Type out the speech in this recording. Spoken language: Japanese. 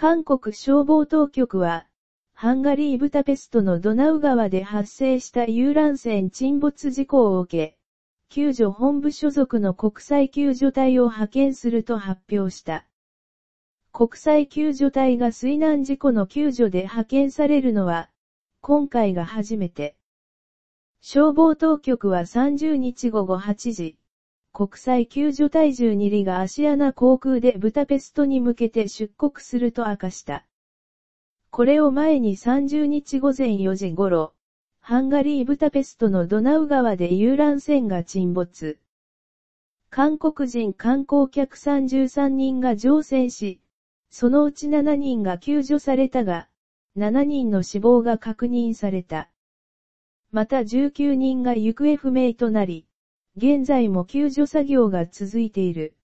韓国消防当局は、ハンガリー・ブタペストのドナウ川で発生した遊覧船沈没事故を受け、救助本部所属の国際救助隊を派遣すると発表した。国際救助隊が水難事故の救助で派遣されるのは、今回が初めて。消防当局は30日午後8時、国際救助隊12里がアシアナ航空でブタペストに向けて出国すると明かした。これを前に30日午前4時ごろ、ハンガリー・ブタペストのドナウ川で遊覧船が沈没。韓国人観光客33人が乗船し、そのうち7人が救助されたが、7人の死亡が確認された。また19人が行方不明となり、現在も救助作業が続いている。